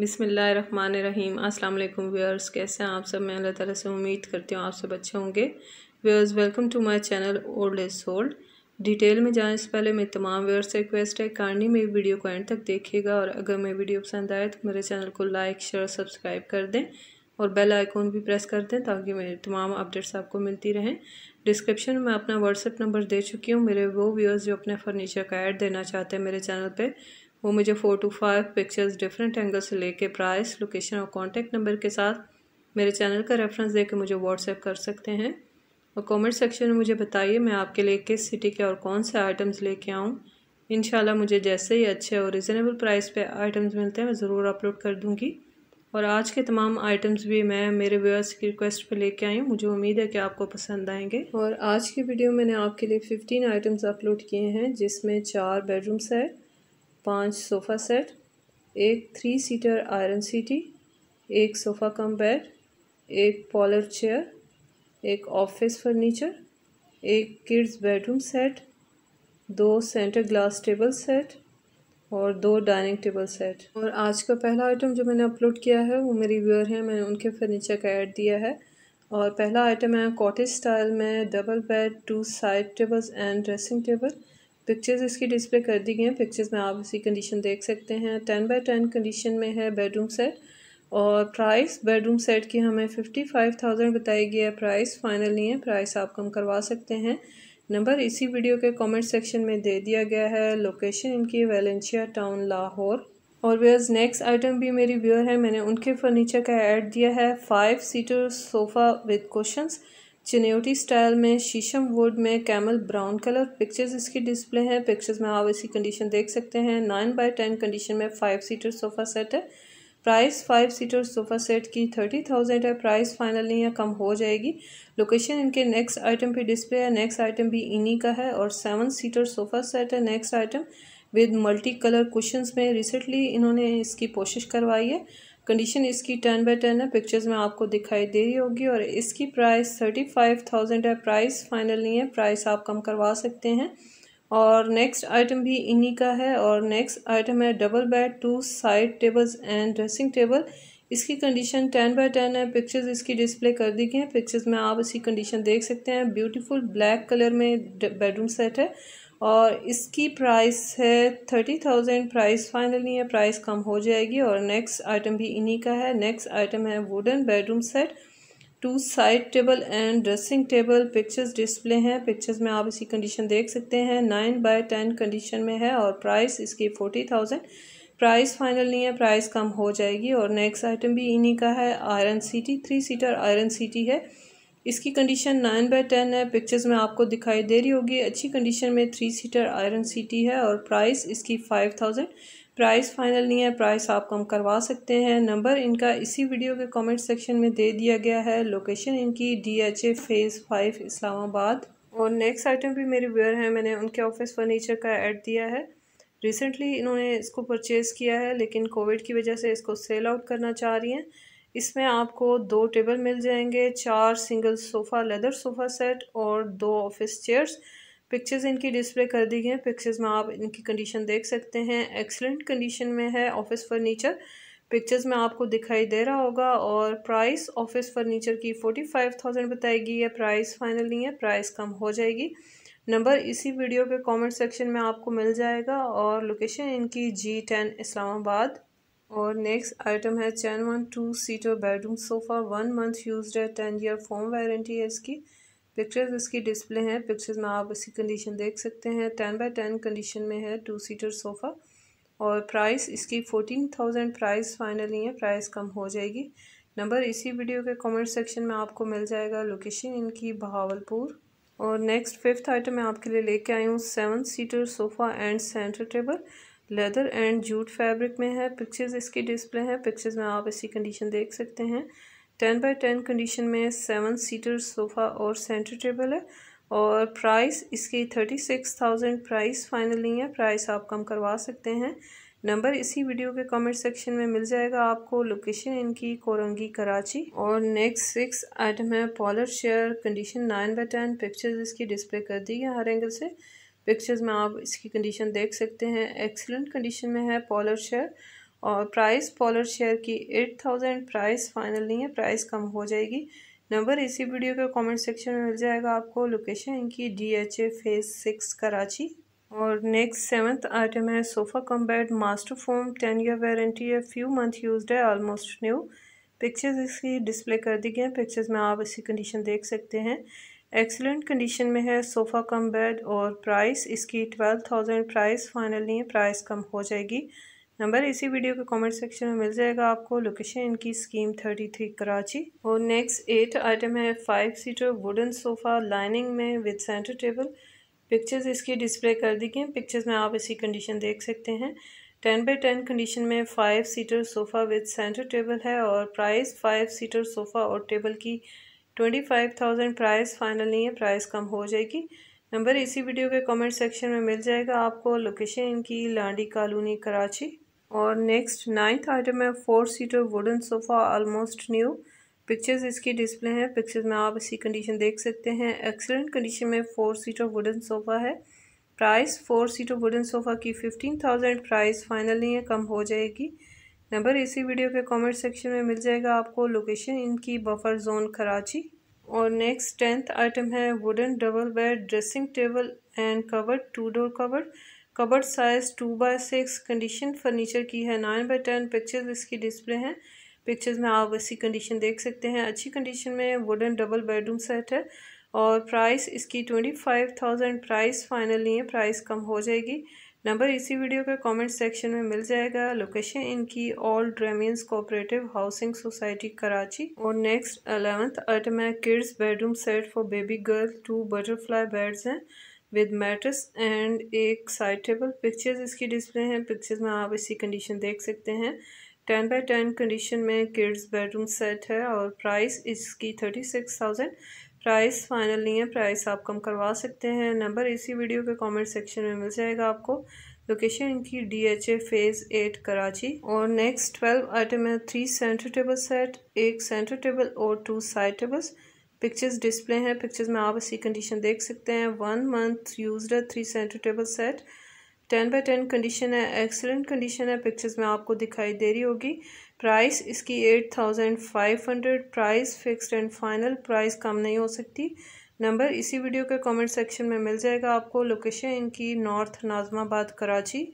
बिसमीम अस्सलाम वालेकुम व्यूअर्स कैसे हैं आप सब मैं अल्लाह ताला से उम्मीद करती हूँ आप सब अच्छे होंगे viewers welcome to my channel old age hold detail में जाने से पहले मेरी तमाम व्यूअर्स से रिक्वेस्ट है कारनी मेरी वीडियो को एंड तक देखिएगा और अगर मेरी वीडियो पसंद आए तो मेरे चैनल को लाइक शेयर सब्सक्राइब कर दें और बेल आइकॉन भी प्रेस कर दें ताकि मेरे तमाम अपडेट्स आपको मिलती रहें डिस्क्रिप्शन में अपना व्हाट्सअप नंबर दे चुकी हूँ मेरे वो व्यूअर्स जो अपने फर्नीचर का ऐड देना चाहते हैं मेरे चैनल पर वो मुझे four two five pictures different angle से लेके प्राइस लोकेशन और कॉन्टैक्ट नंबर के साथ मेरे चैनल का रेफरेंस दे के मुझे व्हाट्सएप कर सकते हैं और कमेंट सेक्शन में मुझे बताइए मैं आपके लिए किस सिटी के और कौन से आइटम्स लेके आऊँ इन मुझे जैसे ही अच्छे और रिजनेबल प्राइस पे आइटम्स मिलते हैं मैं ज़रूर अपलोड कर दूँगी और आज के तमाम आइटम्स भी मैं मेरे व्यूअर्स की रिक्वेस्ट पे लेके आई हूँ मुझे उम्मीद है कि आपको पसंद आएंगे और आज की वीडियो मैंने आपके लिए फ़िफ्टीन आइटम्स अपलोड किए हैं जिसमें चार बेडरूम्स है पाँच सोफ़ा सेट एक थ्री सीटर आयरन सीटी एक सोफ़ा कम बेड एक पॉलर चेयर एक ऑफिस फर्नीचर एक किड्स बेडरूम सेट दो सेंटर ग्लास टेबल सेट और दो डाइनिंग टेबल सेट और आज का पहला आइटम जो मैंने अपलोड किया है वो मेरी व्यूअर हैं मैंने उनके फर्नीचर का ऐड दिया है और पहला आइटम है कॉटेज स्टाइल में double bed two side tables and dressing table pictures इसकी डिस्प्ले कर दी गई हैं पिक्चर्स में आप इसी कंडीशन देख सकते हैं टेन बाई टेन कंडीशन में है बेडरूम सेट और प्राइस बेडरूम सेट की हमें फ़िफ्टी फाइव थाउजेंड बताई गई है प्राइस फाइनल नहीं है प्राइस आप कम करवा सकते हैं नंबर इसी वीडियो के कमेंट सेक्शन में दे दिया गया है लोकेशन इनकी वैलेंशिया टाउन लाहौर और व्यर्स नेक्स्ट आइटम भी मेरी व्यूअर है मैंने उनके फर्नीचर का ऐड दिया है five seater sofa with question चनेटी स्टाइल में शीशम वुड में कैमल ब्राउन कलर पिक्चर्स इसकी डिस्प्ले है पिक्चर्स में आप इसकी कंडीशन देख सकते हैं नाइन बाई टेन कंडीशन में फाइव सीटर सोफ़ा सेट है price five seater sofa set की थर्टी थाउजेंड है प्राइस फाइनल नहीं है कम हो जाएगी लोकेशन इनके नेक्स्ट आइटम पे डिस्प्ले है नेक्स्ट आइटम भी इन्हीं का है और सेवन सीटर सोफ़ा सेट है next item with multi colour cushions में रिसेंटली इन्होंने इसकी कोशिश करवाई है कंडीशन इसकी टर्न बाय टर्न है पिक्चर्स में आपको दिखाई दे रही होगी और इसकी प्राइस थर्टी फाइव थाउजेंड है प्राइस फाइनल नहीं है प्राइस आप कम करवा सकते हैं और नेक्स्ट आइटम भी इन्हीं का है और नेक्स्ट आइटम है double bed two side tables and dressing table इसकी कंडीशन टेन बाय टेन है पिक्चर्स इसकी डिस्प्ले कर दी गई हैं पिक्चर्स में आप इसकी कंडीशन देख सकते हैं ब्यूटीफुल ब्लैक कलर में बेडरूम सेट है और इसकी प्राइस है थर्टी थाउजेंड प्राइस फाइनल नहीं है प्राइस कम हो जाएगी और नेक्स्ट आइटम भी इन्हीं का है नेक्स्ट आइटम है wooden bedroom set two side table and dressing table pictures display हैं पिक्चर्स में आप इसी कंडीशन देख सकते हैं नाइन बाय टेन कंडीशन में है और प्राइस इसकी फोर्टी थाउजेंड प्राइस फाइनल नहीं है प्राइस कम हो जाएगी और नेक्स्ट आइटम भी इन्हीं का है आयरन सीटी थ्री सीटर आयरन सीटी है इसकी कंडीशन नाइन बाई टेन है पिक्चर्स में आपको दिखाई दे रही होगी अच्छी कंडीशन में थ्री सीटर आयरन सीटी है और प्राइस इसकी फाइव थाउजेंड प्राइस फाइनल नहीं है प्राइस आप कम करवा सकते हैं नंबर इनका इसी वीडियो के कमेंट सेक्शन में दे दिया गया है लोकेशन इनकी D H A phase five Islamabad और नेक्स्ट आइटम भी मेरे वेयर हैं मैंने उनके ऑफिस फर्नीचर का ऐड दिया है रिसेंटली इन्होंने इसको परचेज़ किया है लेकिन कोविड की वजह से इसको सेल आउट करना चाह रही हैं इसमें आपको दो टेबल मिल जाएंगे चार single sofa leather sofa set और दो ऑफिस चेयर्स पिक्चर्स इनकी डिस्प्ले कर दी गई हैं पिक्चर्स में आप इनकी कंडीशन देख सकते हैं एक्सलेंट कंडीशन में है ऑफिस फर्नीचर पिक्चर्स में आपको दिखाई दे रहा होगा और प्राइस ऑफिस फर्नीचर की फोर्टी फाइव थाउजेंड बताई गई है प्राइस फाइनल नहीं है प्राइस कम हो जाएगी नंबर इसी वीडियो के कमेंट सेक्शन में आपको मिल जाएगा और लोकेशन इनकी जी टेन इस्लामाबाद और नेक्स्ट आइटम है चैन one two seater bedroom sofa one month use है टेन ईयर फॉर्म वारंटी है इसकी पिक्चर्स इसकी डिस्प्ले हैं पिक्चर्स में आप इसकी कंडीशन देख सकते हैं टेन बाय टेन कंडीशन में है टू सीटर सोफ़ा और प्राइस इसकी फ़ोटीन थाउजेंड प्राइस फाइनली है प्राइस कम हो जाएगी नंबर इसी वीडियो के कमेंट सेक्शन में आपको मिल जाएगा लोकेशन इनकी बहावलपुर और नेक्स्ट फिफ्थ आइटम मैं आपके लिए लेके आई हूँ seven seater sofa and centre table leather and jute fabric में है पिक्चर्स इसकी डिस्प्ले है पिक्चर्स में आप इसकी कंडीशन देख सकते हैं टेन बाय टेन कंडीशन में सेवन सीटर सोफ़ा और सेंटर टेबल है और प्राइस इसकी thirty six thousand price final नहीं है प्राइस आप कम करवा सकते हैं नंबर इसी वीडियो के कमेंट सेक्शन में मिल जाएगा आपको लोकेशन इनकी कोरंगी कराची और नेक्स्ट सिक्स आइटम है parlour chair condition nine by ten pictures इसकी डिस्प्ले कर दी है हर एंगल से पिक्चर्स में आप इसकी कंडीशन देख सकते हैं एक्सेलेंट कंडीशन में है पॉलर शेयर और प्राइस पॉलर शेयर की एट थाउजेंड प्राइस फाइनल नहीं है प्राइस कम हो जाएगी नंबर इसी वीडियो के कमेंट सेक्शन में मिल जाएगा आपको लोकेशन इनकी D H A phase six Karachi और नेक्स्ट सेवन्थ आइटम है sofa cum bed master foam ten year warranty है फ्यू मंथ यूज है ऑलमोस्ट न्यू पिक्चर्स इसकी डिस्प्ले कर दी गई हैं पिक्चर्स में आप इसकी कंडीशन देख सकते हैं एक्सलेंट कंडीशन में है सोफ़ा कम बेड और प्राइस इसकी ट्वेल्व थाउजेंड प्राइस फाइनल नहीं है प्राइस कम हो जाएगी नंबर इसी वीडियो के कमेंट सेक्शन में मिल जाएगा आपको लोकेशन इनकी स्कीम थर्टी थ्री कराची और नेक्स्ट एट आइटम है five seater wooden sofa lining में विद सेंटर टेबल पिक्चर्स इसकी डिस्प्ले कर दी गई पिक्चर्स में आप इसी कंडीशन देख सकते हैं टेन बाई टेन कंडीशन में five seater sofa with centre table है और प्राइस फ़ाइव सीटर सोफ़ा और टेबल की twenty five thousand price final नहीं है प्राइस कम हो जाएगी नंबर इसी वीडियो के कमेंट सेक्शन में मिल जाएगा आपको लोकेशन इनकी लांडी कॉलोनी कराची और नेक्स्ट नाइन्थ आइटम है four seater wooden sofa almost new pictures इसकी डिस्प्ले हैं पिक्चर्स में आप इसी कंडीशन देख सकते हैं एक्सेलेंट कंडीशन में फोर सीटर वुडन सोफ़ा है price four seater wooden sofa की फिफ्टीन थाउजेंड प्राइस फाइनल नहीं है कम हो जाएगी नंबर इसी वीडियो के कमेंट सेक्शन में मिल जाएगा आपको लोकेशन इनकी बफर जोन कराची और नेक्स्ट टेंथ आइटम है wooden double bed dressing table and cover two door cover cover size two by six condition furniture की है नाइन बाई टेन पिक्चर्स इसकी डिस्प्ले हैं पिक्चर्स में आप इसी कंडीशन देख सकते हैं अच्छी कंडीशन में वुडन डबल बेडरूम सेट है और प्राइस इसकी ट्वेंटी फाइव थाउजेंड प्राइस नहीं है प्राइस कम हो जाएगी नंबर इसी वीडियो का कमेंट सेक्शन में मिल जाएगा लोकेशन इनकी ऑल ड्रेमियंस कोऑपरेटिव हाउसिंग सोसाइटी कराची और नेक्स्ट अलेवंथ आइटम है kids bedroom set for baby girl two butterfly beds हैं विद मैट्रेस एंड एक साइड टेबल पिक्चर्स इसकी डिस्प्ले हैं पिक्चर्स में आप इसी कंडीशन देख सकते हैं टेन बाई टेन कंडीशन में किड्स बेडरूम सेट है और प्राइस इसकी thirty six thousand price final नहीं है प्राइस आप कम करवा सकते हैं नंबर इसी वीडियो के कमेंट सेक्शन में मिल जाएगा आपको लोकेशन इनकी D H A phase eight Karachi और नेक्स्ट ट्वेल्व आइटम है थ्री सेंटर टेबल सेट एक सेंटर टेबल और two side tables pictures display हैं पिक्चर्स में आप इसी कंडीशन देख सकते हैं one month use three centre table set ten by ten condition है एक्सलेंट कंडीशन है पिक्चर्स में आपको दिखाई दे रही होगी प्राइस इसकी eight thousand five hundred price fixed and final price कम नहीं हो सकती नंबर इसी वीडियो के कमेंट सेक्शन में मिल जाएगा आपको लोकेशन इनकी नॉर्थ नाजमाबाद कराची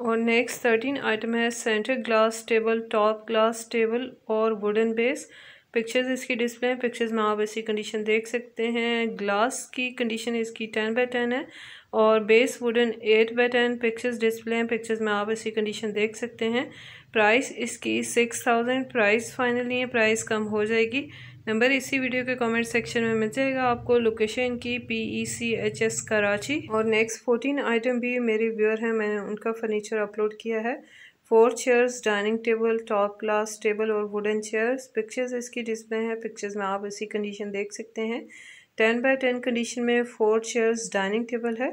और नेक्स्ट थर्टीन आइटम है centre glass table top glass table और वुडन बेस पिक्चर्स इसकी डिस्प्ले हैं पिक्चर्स में आप इसकी कंडीशन देख सकते हैं ग्लास की कंडीशन इसकी टेन बाई टेन है और base wooden eight by ten pictures display हैं पिक्चर्स में आप इसकी कंडीशन देख सकते हैं प्राइस इसकी सिक्स थाउजेंड प्राइस फाइनली है प्राइस कम हो जाएगी नंबर इसी वीडियो के कमेंट सेक्शन में मिल जाएगा आपको लोकेशन की P E C H S Karachi और नेक्स्ट फोर्टीन आइटम भी मेरे व्यूअर हैं मैंने उनका फर्नीचर अपलोड किया है four chairs dining table top class table और वुडन चेयर्स पिक्चर्स इसकी डिस्प्ले हैं पिक्चर्स में आप इसी कंडीशन देख सकते हैं टेन बाय टेन कंडीशन में फोर चेयर्स डाइनिंग टेबल है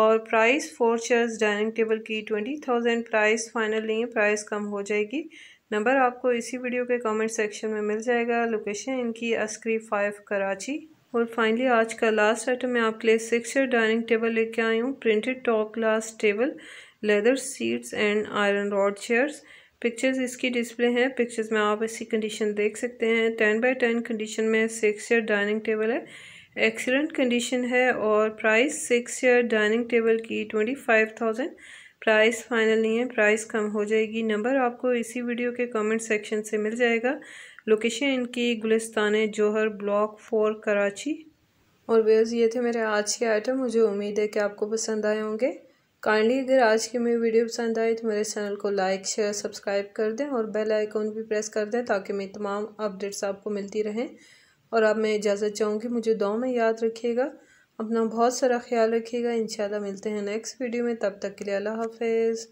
और price four chairs dining table की ट्वेंटी थाउजेंड प्राइस फाइनल नहीं है प्राइस कम हो जाएगी नंबर आपको इसी वीडियो के कमेंट सेक्शन में मिल जाएगा लोकेशन इनकी अस्क्री फाइव कराची और फाइनली आज का लास्ट आइटम मैं आपके लिए सिक्स चेयर डाइनिंग टेबल लेके आई हूँ printed top class table leather seats and iron rod chairs pictures इसकी डिस्प्ले हैं पिक्चर्स में आप इसकी कंडीशन देख सकते हैं टेन बाय टेन कंडीशन में सिक्स चेयर डाइनिंग टेबल है एक्सीलेंट कंडीशन है और price six year dining table की twenty five thousand price final नहीं है प्राइस कम हो जाएगी नंबर आपको इसी वीडियो के कमेंट सेक्शन से मिल जाएगा लोकेशन इनकी गुलिस्तान जौहर ब्लॉक फोर कराची और वेज़ ये थे मेरे आज के आइटम मुझे उम्मीद है कि आपको पसंद आए होंगे काइंडली अगर आज की मेरी वीडियो पसंद आई तो मेरे चैनल को लाइक शेयर सब्सक्राइब कर दें और बेल आइकॉन भी प्रेस कर दें ताकि मेरी तमाम अपडेट्स आपको मिलती रहें और आप मैं इजाज़त चाहूँगी मुझे दो में याद रखिएगा अपना बहुत सारा ख्याल रखिएगा इन मिलते हैं नेक्स्ट वीडियो में तब तक के लिए अल्लाह हाफिज़